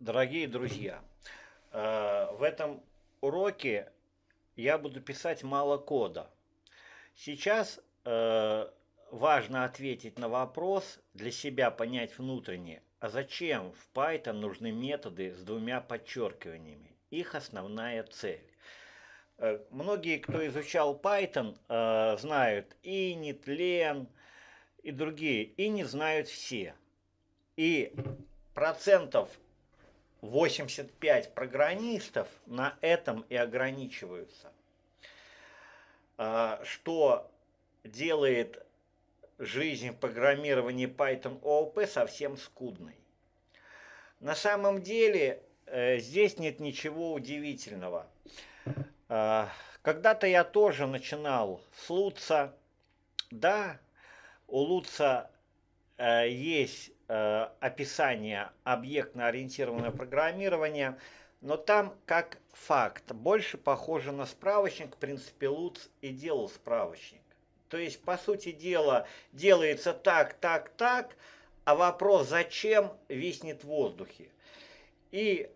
Дорогие друзья, э, в этом уроке я буду писать мало кода. Сейчас э, важно ответить на вопрос, для себя понять внутренне, а зачем в Python нужны методы с двумя подчеркиваниями? Их основная цель. Э, многие, кто изучал Python, знают init, len и другие, и не знают все. И процентов 85 программистов на этом и ограничиваются. А, что делает жизнь в программировании Python OOP совсем скудной. На самом деле э, здесь нет ничего удивительного. А, когда-то я тоже начинал с Луца. Да, у Луца э, есть Э, описание объектно-ориентированное программирование, но там как факт больше похоже на справочник, в принципе, Луц и делал справочник. То есть, по сути дела, делается так, так, так, а вопрос «зачем?» виснет в воздухе. И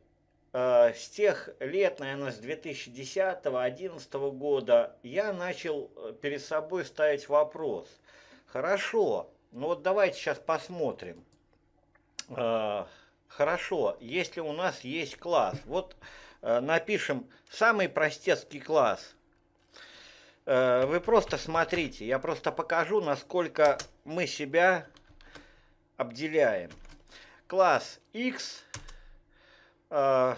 э, с тех лет, наверное, с 2010-2011 года я начал э, перед собой ставить вопрос. Хорошо, ну вот давайте сейчас посмотрим. А, хорошо, если у нас есть класс, вот э, напишем самый простецкий класс. Э, вы просто смотрите, я просто покажу, насколько мы себя обделяем. Класс X, э,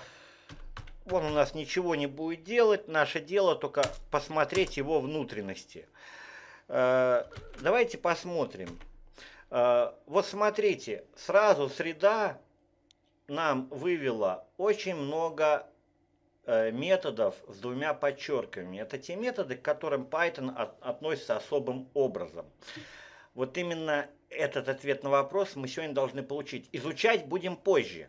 он у нас ничего не будет делать, наше дело только посмотреть его внутренности. Давайте посмотрим. Э, вот смотрите, сразу среда нам вывела очень много э, методов с двумя подчеркиваниями. Это те методы, к которым Python от, относится особым образом. Вот именно этот ответ на вопрос мы сегодня должны получить. Изучать будем позже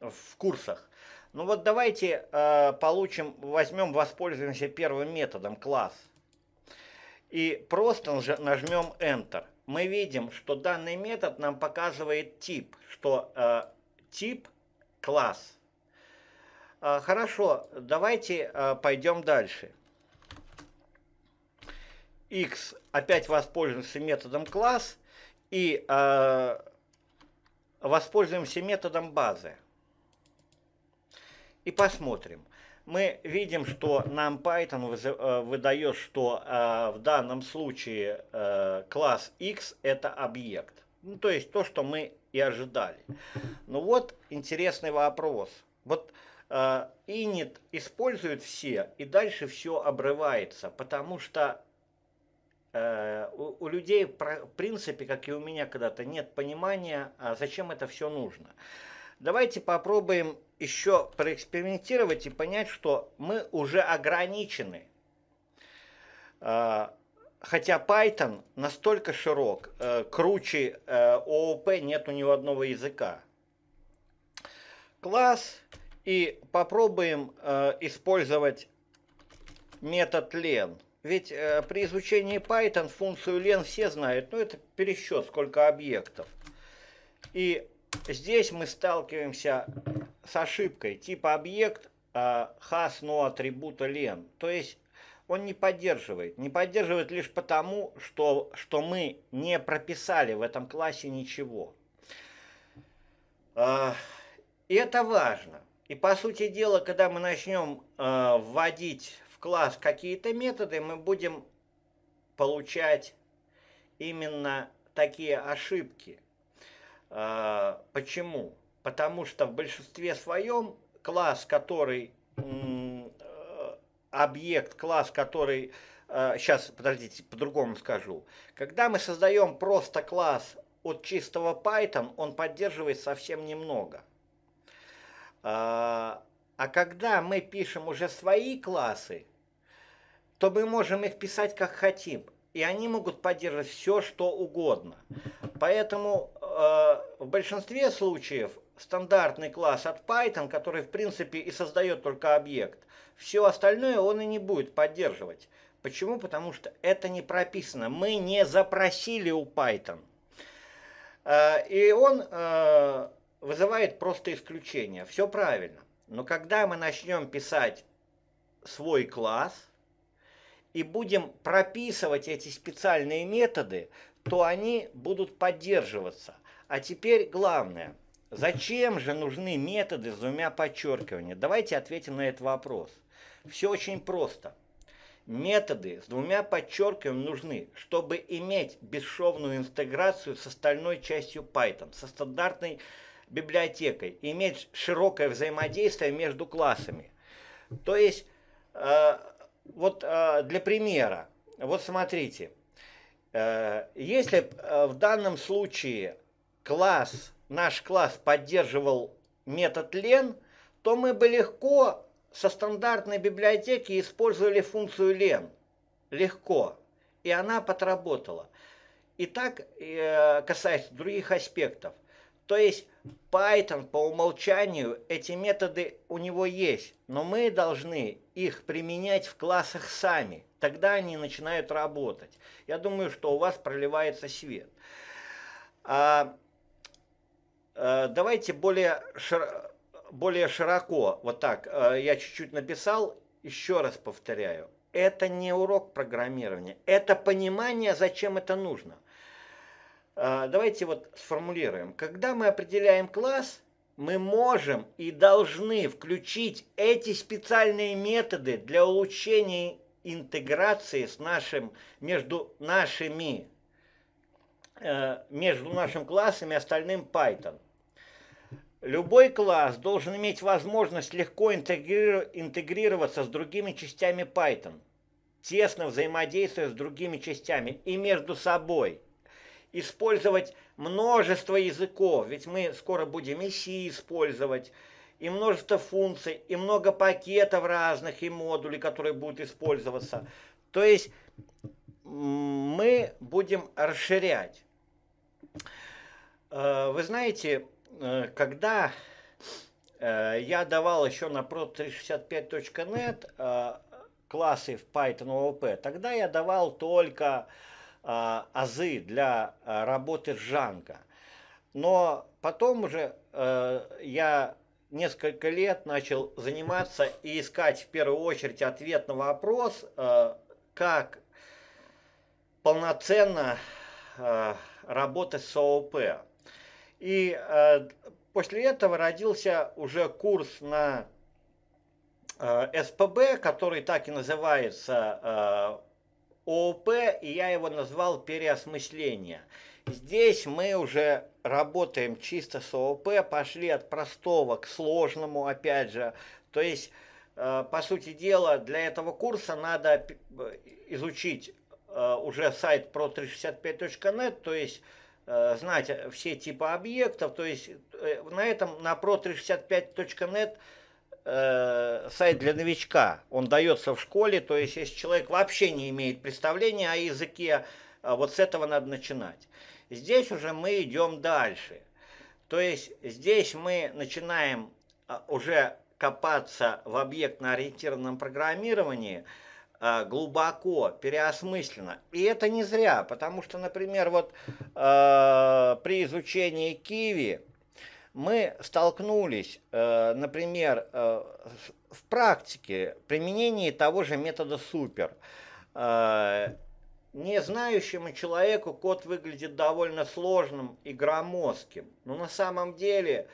в курсах. Ну вот давайте э, получим, возьмем, воспользуемся первым методом класс. И просто нажмем Enter мы видим, что данный метод нам показывает тип, что э, тип – класс. Э, хорошо, давайте э, пойдем дальше. X опять воспользуемся методом класс и э, воспользуемся методом базы. И посмотрим мы видим, что нам Python э, выдает, что э, в данном случае э, класс X это объект. Ну, то есть то, что мы и ожидали. Ну вот интересный вопрос. Вот init используют все, и дальше все обрывается, потому что у людей, в принципе, как и у меня когда-то, нет понимания, а зачем это все нужно. Давайте попробуем еще проэкспериментировать и понять, что мы уже ограничены. А, хотя Python настолько широк, э, круче ООП э, у ни одного языка. Класс и попробуем э, использовать метод len. Ведь при изучении Python функцию len все знают, но ну, это пересчет, сколько объектов. И здесь мы сталкиваемся с ошибкой. Типа объект э, хас, но атрибута лен. То есть он не поддерживает. Не поддерживает лишь потому, что, что мы не прописали в этом классе ничего. А, и это важно. И по сути дела, когда мы начнем а, вводить в класс какие-то методы, мы будем получать именно такие ошибки. А, почему? Потому что в большинстве своем класс, который а, объект, класс, который... Сейчас, а, подождите, по-другому скажу. Когда мы создаем просто класс от чистого Python, он поддерживает совсем немного. А когда мы пишем уже свои классы, то мы можем их писать как хотим. И они могут поддерживать все, что угодно. Поэтому э, в большинстве случаев стандартный класс от Python, который в принципе и создает только объект, все остальное он и не будет поддерживать. Почему? Потому что это не прописано. Мы не запросили у Python. Э, и он э, вызывает просто исключение. Все правильно. Но когда мы начнем писать свой класс и будем прописывать эти специальные методы, то они будут поддерживаться. А теперь главное. Зачем же нужны методы с двумя подчеркиваниями? Давайте ответим на этот вопрос. Все очень просто. Методы с двумя подчеркиваниями нужны, чтобы иметь бесшовную интеграцию с остальной частью Python, со стандартной библиотекой, иметь широкое взаимодействие между классами. То есть, э, вот э, для примера, вот смотрите, э, если э, в данном случае класс, наш класс поддерживал метод лен, то мы бы легко со стандартной библиотеки использовали функцию лен. Легко. И она подработала. И так, э, касаясь других аспектов, то есть Python по умолчанию эти методы у него есть, но мы должны их применять в классах сами. Тогда они начинают работать. Я думаю, что у вас проливается свет. А Э, давайте более, шир... более широко, вот так, э, я чуть-чуть написал, еще раз повторяю, это не урок программирования, это понимание, зачем это нужно. Э, давайте вот сформулируем. Когда мы определяем класс, мы можем и должны включить эти специальные методы для улучшения интеграции с нашим, между нашими Э, между нашим классом и остальным Python. Любой класс должен иметь возможность легко интегрироваться с другими частями Python, тесно взаимодействуя с другими частями и между собой. Использовать множество языков, ведь мы скоро будем и C использовать, и множество функций, и много пакетов разных, и модулей, которые будут использоваться. То есть мы будем расширять. Э, вы знаете, э, когда э, я давал еще на prod365.net классы в Python OOP, тогда я давал только азы для работы с Жанго. Но потом уже я несколько лет начал заниматься и искать в первую очередь ответ на вопрос, как полноценно работы с ООП. И э, после этого родился уже курс на э, СПБ, который так и называется э, ООП, и я его назвал «Переосмысление». Здесь мы уже работаем чисто с ООП, пошли от простого к сложному, опять же. То есть, э, по сути дела, для этого курса надо э, изучить Э, уже сайт pro365.net, то есть э, знать все типы объектов, то есть э, на этом, на pro365.net сайт для новичка, он дается в школе, то есть если человек вообще не имеет представления о языке, вот с этого надо начинать. Здесь уже мы идем дальше. То есть здесь мы начинаем уже копаться в объектно-ориентированном программировании – Э, глубоко, переосмысленно. И это не зря, потому что, например, вот э, при изучении киви мы столкнулись, э, например, э, в практике применения того же метода супер. Э, знающему человеку код выглядит довольно сложным и громоздким. Но на самом деле,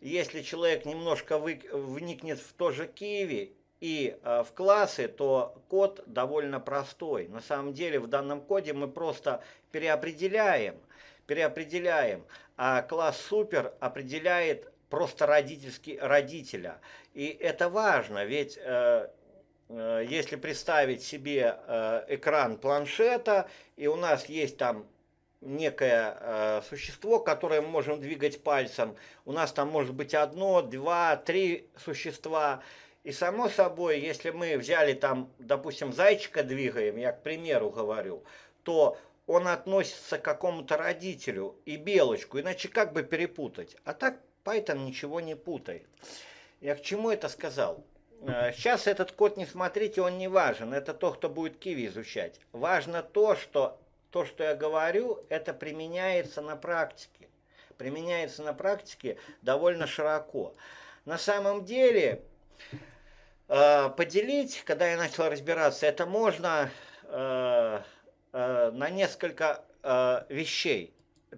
если человек немножко вы, вникнет в то же киви и э, в классы, то код довольно простой. На самом деле в данном коде мы просто переопределяем, переопределяем, а класс супер определяет просто родительский, родителя. И это важно, ведь э, э, если представить себе э, экран планшета, и у нас есть там некое э, существо, которое мы можем двигать пальцем, у нас там может быть одно, два, три существа – и само собой, если мы взяли там, допустим, зайчика двигаем, я к примеру говорю, то он относится к какому-то родителю и белочку, иначе как бы перепутать. А так Python ничего не путает. Я к чему это сказал? Э, сейчас этот код не смотрите, он не важен. Это то, кто будет киви изучать. Важно то, что то, что я говорю, это применяется на практике. Применяется на практике довольно широко. На самом деле, Э, поделить, когда я начал разбираться, это можно э, э, на несколько вещей.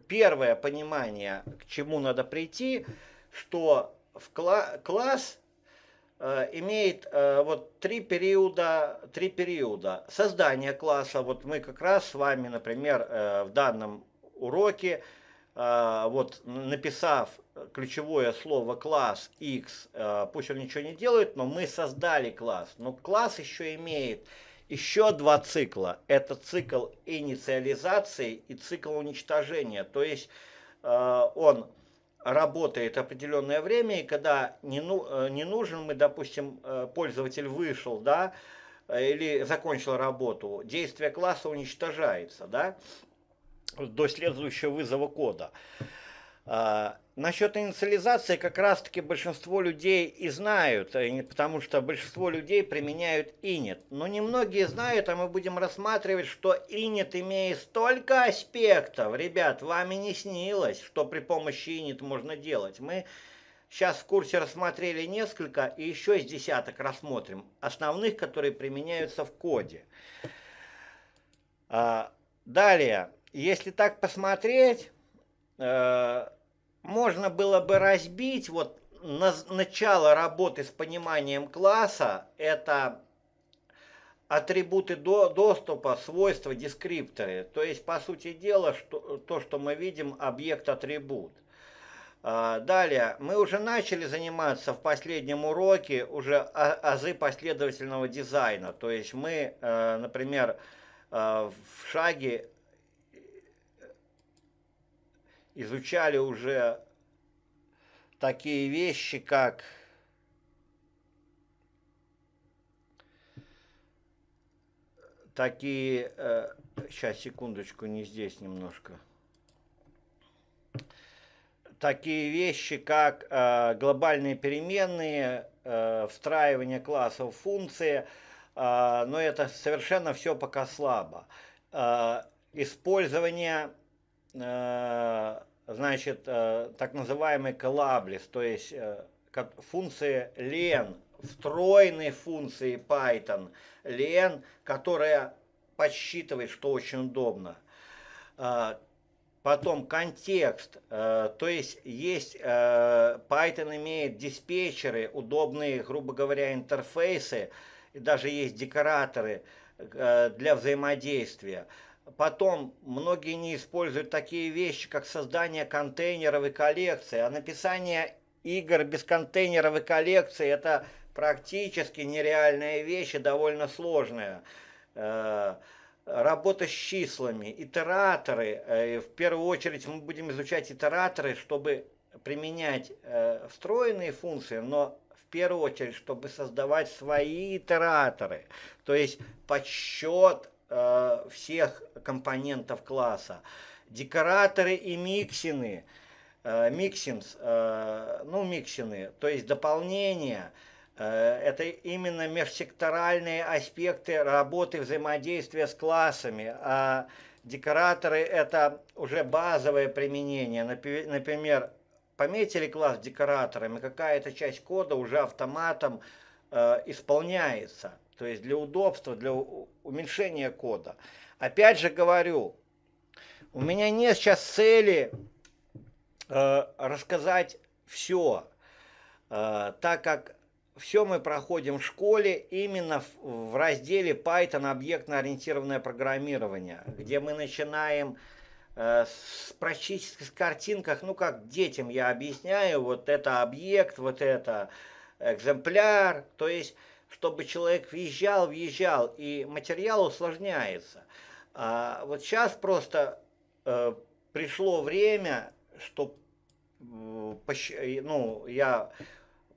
Первое понимание, к чему надо прийти, что в кла класс имеет вот три периода, три периода создания класса. Вот мы как раз с вами, например, в данном уроке а, вот написав ключевое слово класс x, а, пусть он ничего не делает, но мы создали класс. Но класс еще имеет еще два цикла. Это цикл инициализации и цикл уничтожения. То есть а, он работает определенное время, и когда не, ну, не нужен, мы, допустим, пользователь вышел, да, или закончил работу, действие класса уничтожается, да, до следующего вызова кода. А, Насчет инициализации как раз-таки большинство людей и знают, э, потому что большинство людей применяют init. Но немногие знают, а мы будем рассматривать, что init имеет столько аспектов, ребят, вами не снилось, что при помощи init можно делать. Мы сейчас в курсе рассмотрели несколько и еще из десяток рассмотрим, основных, которые применяются в коде. А, далее если так посмотреть, э, можно было бы разбить вот на, начало работы с пониманием класса – это атрибуты до, доступа, свойства, дескрипторы. То есть, по сути дела, что, то, что мы видим, объект-атрибут. А, далее, мы уже начали заниматься в последнем уроке уже а, азы последовательного дизайна. То есть мы, э, например, э, в шаге изучали уже такие вещи, как такие... сейчас, э, секундочку, не здесь немножко. Такие вещи, как э, глобальные переменные, э, встраивание классов функции, э, но это совершенно все пока слабо. Э, использование Э, значит, э, так называемый коллаблис, то есть э, функции len, встроенные функции Python, len, которая подсчитывает, что очень удобно. Потом контекст, то есть есть, Python имеет диспетчеры, удобные, грубо говоря, интерфейсы, и даже есть декораторы для взаимодействия. Потом многие не используют такие вещи, как создание контейнеров и коллекции, а написание игр без контейнеров и коллекции – это практически нереальная вещь и довольно сложная. Э, работа с числами, итераторы. Э, в первую очередь мы будем изучать итераторы, чтобы применять э, встроенные функции, но в первую очередь, чтобы создавать свои итераторы, то есть подсчет Э, всех компонентов класса. Декораторы и миксины, э, миксинс, э, ну миксины, то есть дополнения, э, это именно межсекторальные аспекты работы взаимодействия с классами, а декораторы – это уже базовое применение. Например, пометили класс декораторами, какая-то часть кода уже автоматом исполняется – то есть для удобства, для уменьшения кода. Опять же говорю, у меня нет сейчас цели э, рассказать все, э, так как все мы проходим в школе именно в, в разделе Python объектно-ориентированное программирование, где мы начинаем э, с практически с картинках, ну как детям я объясняю, вот это объект, вот это экземпляр, то есть чтобы человек въезжал, въезжал, и материал усложняется. А вот сейчас просто э, пришло время, что э, пощ, ну, я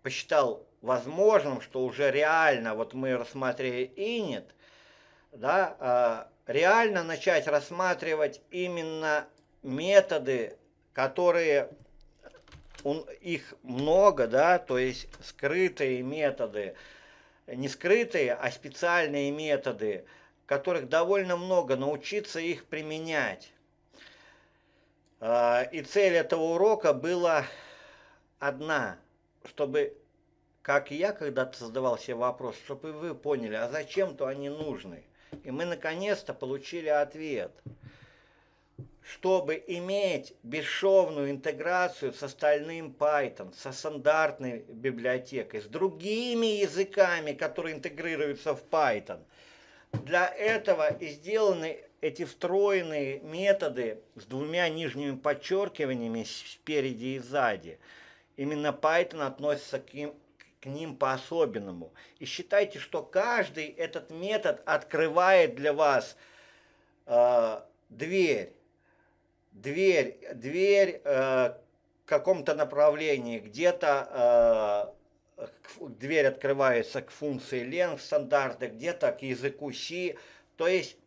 посчитал возможным, что уже реально, вот мы рассмотрели инет, да, э, реально начать рассматривать именно методы, которые он, их много, да, то есть скрытые методы, не скрытые, а специальные методы, которых довольно много, научиться их применять. А, и цель этого урока была одна, чтобы, как я когда-то задавал себе вопрос, чтобы вы поняли, а зачем-то они нужны. И мы наконец-то получили ответ – чтобы иметь бесшовную интеграцию с остальным Python, со стандартной библиотекой, с другими языками, которые интегрируются в Python. Для этого и сделаны эти встроенные методы с двумя нижними подчеркиваниями спереди и сзади. Именно Python относится к ним, к ним по-особенному. И считайте, что каждый этот метод открывает для вас э, дверь дверь, дверь э, в каком-то направлении, где-то э, дверь открывается к функции len в стандарты, где-то к языку C. То есть,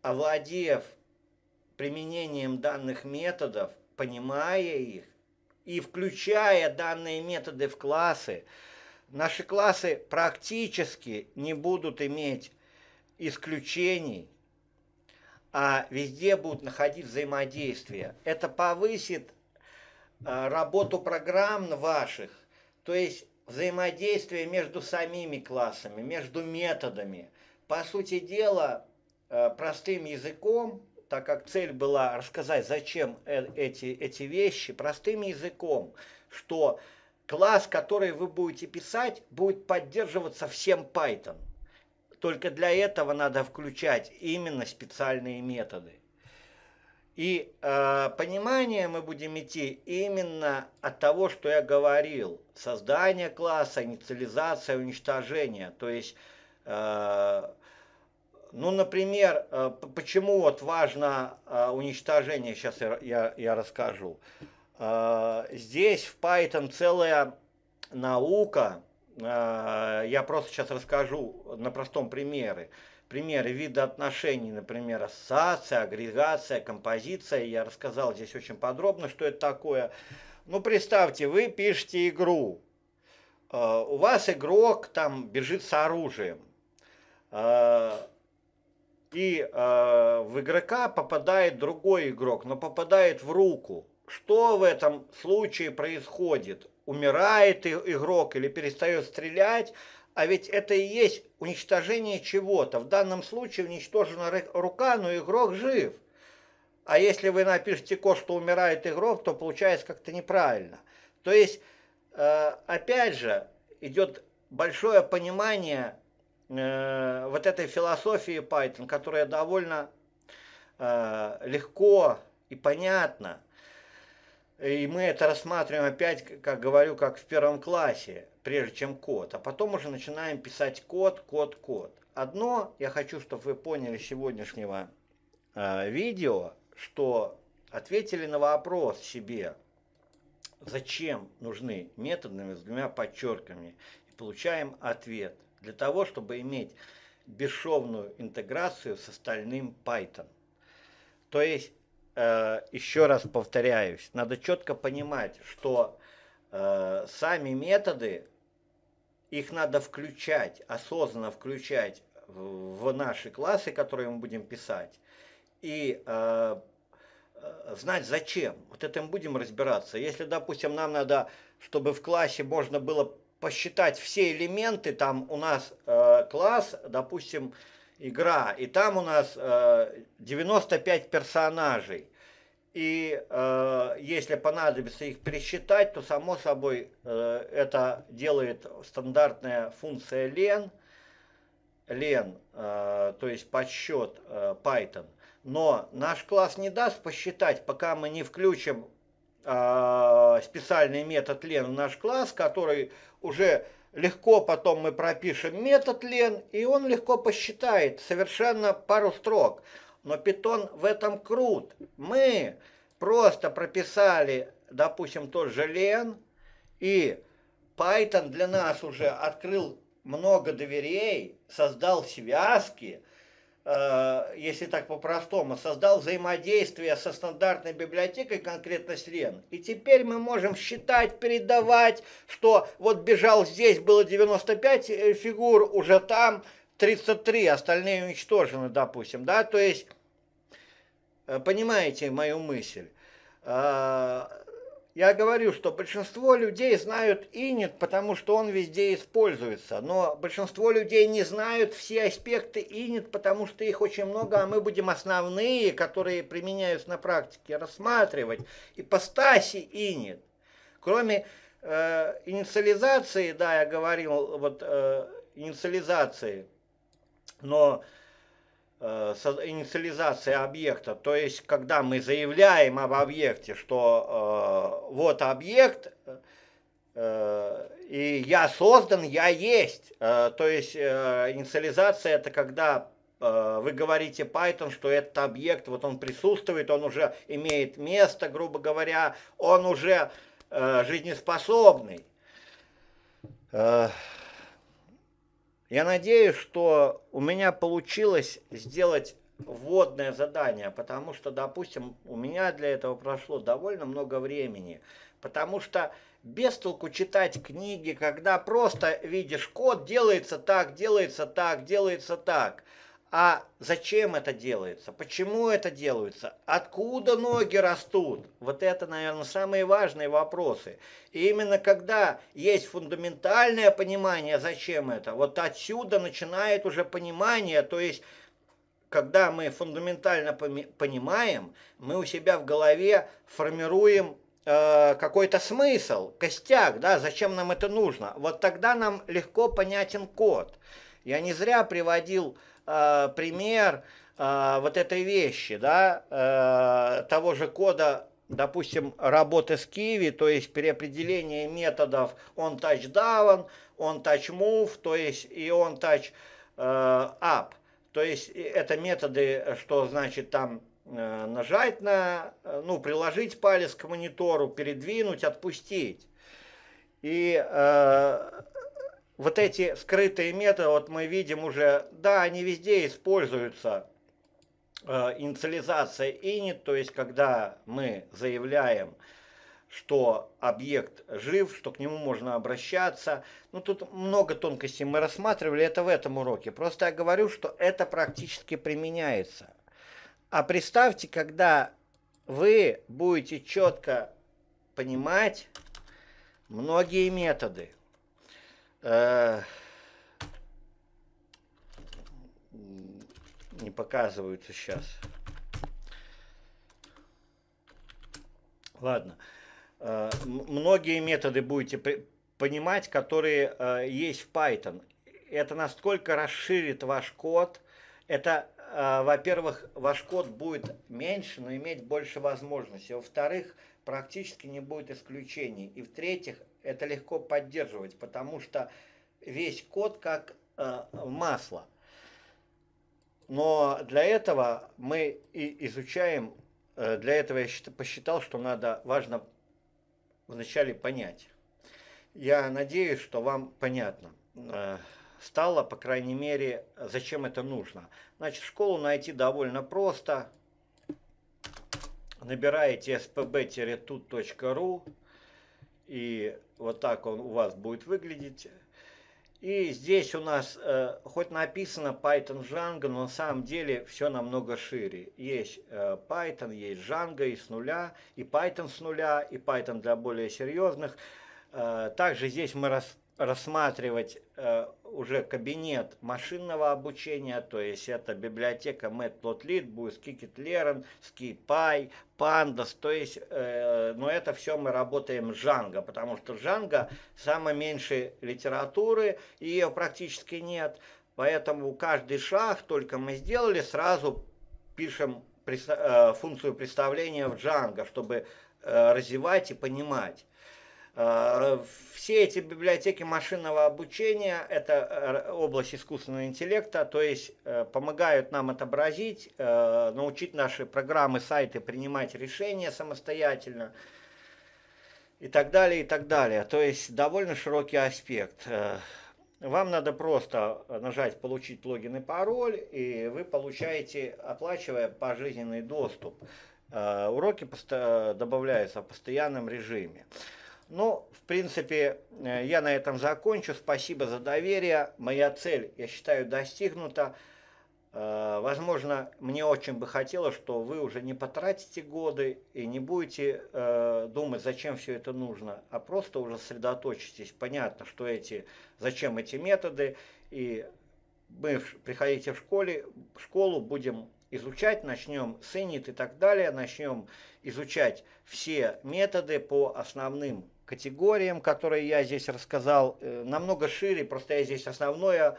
овладев применением данных методов, понимая их и включая данные методы в классы, наши классы практически не будут иметь исключений – а везде будут находить взаимодействие. Это повысит а, работу программ ваших, то есть взаимодействие между самими классами, между методами. По сути дела, а, простым языком, так как цель была рассказать, зачем э, эти, эти вещи, простым языком, что класс, который вы будете писать, будет поддерживаться всем Python. Только для этого надо включать именно специальные методы. И э, понимание мы будем идти именно от того, что я говорил. Создание класса, инициализация, уничтожение. То есть, э, ну, например, э, почему вот важно э, уничтожение, сейчас я, я, я расскажу. Э, здесь в Python целая наука Э, я просто сейчас расскажу на простом примере. Примеры вида отношений, например, ассоциация, агрегация, композиция. Я рассказал здесь очень подробно, что это такое. Ну, представьте, вы пишете игру. Э, у вас игрок там бежит с оружием. Э, и в игрока попадает другой игрок, но попадает в руку. Что в этом случае происходит? умирает игрок или перестает стрелять, а ведь это и есть уничтожение чего-то. В данном случае уничтожена рука, но игрок жив. А если вы напишете код, что умирает игрок, то получается как-то неправильно. То есть, э, опять же, идет большое понимание э, вот этой философии Python, которая довольно э, легко и понятно и мы это рассматриваем опять, как говорю, как в первом классе, прежде чем код. А потом уже начинаем писать код, код, код. Одно я хочу, чтобы вы поняли сегодняшнего э, видео, что ответили на вопрос себе, зачем нужны методами с двумя подчерками. И получаем ответ. Для того, чтобы иметь бесшовную интеграцию с остальным Python. То есть Э, еще раз повторяюсь, надо четко понимать, что э, сами методы, их надо включать, осознанно включать в, в наши классы, которые мы будем писать, и э, э, знать зачем. Вот это мы будем разбираться. Если, допустим, нам надо, чтобы в классе можно было посчитать все элементы, там у нас э, класс, допустим, э, игра, и там у нас э, 95 персонажей. И э, если понадобится их пересчитать, то само собой э, это делает стандартная функция len, len, э, то есть подсчет э, Python. Но наш класс не даст посчитать, пока мы не включим э, специальный метод len в наш класс, который уже Легко потом мы пропишем метод len и он легко посчитает совершенно пару строк. Но питон в этом крут. Мы просто прописали, допустим, тот же len и Python для нас уже открыл много дверей, создал связки – Э, если так по-простому, создал взаимодействие со стандартной библиотекой, конкретно с Рен. И теперь мы можем считать, передавать, что вот бежал здесь, было 95 э, фигур, уже там 33, остальные уничтожены, допустим, да, то есть, э, понимаете мою мысль, я говорю, что большинство людей знают инит, потому что он везде используется. Но большинство людей не знают все аспекты инит, потому что их очень много, а мы будем основные, которые применяются на практике, рассматривать. Ипостаси инит. Кроме э, инициализации, да, я говорил, вот э, инициализации, но Э, инициализация объекта, то есть когда мы заявляем об объекте, что э, вот объект, э, и я создан, я есть. Э, то есть э, инициализация это когда э, вы говорите Python, что этот объект, вот он присутствует, он уже имеет место, грубо говоря, он уже э, жизнеспособный. Э, я надеюсь, что у меня получилось сделать вводное задание, потому что, допустим, у меня для этого прошло довольно много времени, потому что без толку читать книги, когда просто видишь код, делается так, делается так, делается так – а зачем это делается, почему это делается, откуда ноги растут. Вот это, наверное, самые важные вопросы. И именно когда есть фундаментальное понимание, зачем это, вот отсюда начинает уже понимание, то есть когда мы фундаментально понимаем, мы у себя в голове формируем э, какой-то смысл, костяк, да, зачем нам это нужно. Вот тогда нам легко понятен код. Я не зря приводил Э, пример э, вот этой вещи, да, э, того же кода допустим, работы с Киви, то есть переопределение методов он touchdown, он touch move, то есть и он touch up. Э, то есть это методы, что значит там э, нажать на, ну, приложить палец к монитору, передвинуть, отпустить. И э, вот эти скрытые методы, вот мы видим уже, да, они везде используются. Э, инициализация init, то есть когда мы заявляем, что объект жив, что к нему можно обращаться. Ну, тут много тонкостей мы рассматривали, это в этом уроке. Просто я говорю, что это практически применяется. А представьте, когда вы будете четко понимать многие методы – Э, не показываются сейчас. Ладно. Э, многие методы будете понимать, которые э, есть в Python. Это насколько расширит ваш код. Это, во-первых, ваш код будет меньше, но иметь больше возможностей. Во-вторых, практически не будет исключений. И в-третьих, это легко поддерживать, потому что весь код как э, масло. Но для этого мы и изучаем, э, для этого я посчитал, что надо важно вначале понять. Я надеюсь, что вам понятно э, стало, по крайней мере, зачем это нужно. Значит, школу найти довольно просто. Набираете spb-tut.ru и вот так он у вас будет выглядеть. И здесь у нас, э, хоть написано Python Django, но на самом деле все намного шире. Есть э, Python, есть Django и с нуля, и Python с нуля, и Python для более серьезных. Э, также здесь мы рас рассматривать э, уже кабинет машинного обучения, то есть это библиотека Matplotlib, будет Scikit-Learn, SkiPy, Pandas, то есть, э, но это все мы работаем с Django, потому что Django самой меньшей литературы, ее практически нет, поэтому каждый шаг только мы сделали, сразу пишем э, функцию представления в Django, чтобы э, развивать и понимать. Э, все эти библиотеки машинного обучения – это э, область искусственного интеллекта, то есть э, помогают нам отобразить, научить наши программы, сайты принимать решения самостоятельно и так далее, и так далее. То есть довольно широкий аспект. Вам надо просто нажать «Получить логин и пароль», и вы получаете, оплачивая пожизненный доступ. Уроки добавляются в постоянном режиме. Ну, в принципе, э, я на этом закончу. Спасибо за доверие. Моя цель, я считаю, достигнута. Э, возможно, мне очень бы хотелось, что вы уже не потратите годы и не будете э, думать, зачем все это нужно, а просто уже сосредоточитесь. Понятно, что эти, зачем эти методы, и мы приходите в школе, в школу будем изучать, начнем с инит и так далее, начнем изучать все методы по основным категориям, которые я здесь рассказал, э, намного шире, просто я здесь основное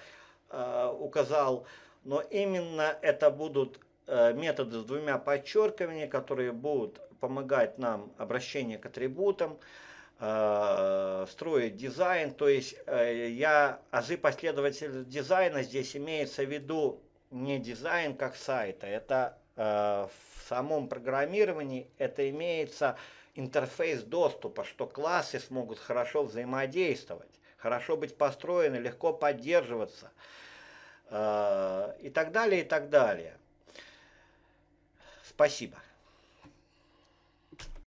э, указал, но именно это будут э, методы с двумя подчеркиваниями, которые будут помогать нам обращение к атрибутам, строить дизайн, то есть я азы последователь дизайна здесь имеется в виду не дизайн как сайта, это в самом программировании это имеется в интерфейс доступа, что классы смогут хорошо взаимодействовать, хорошо быть построены, легко поддерживаться э, и так далее, и так далее. Спасибо.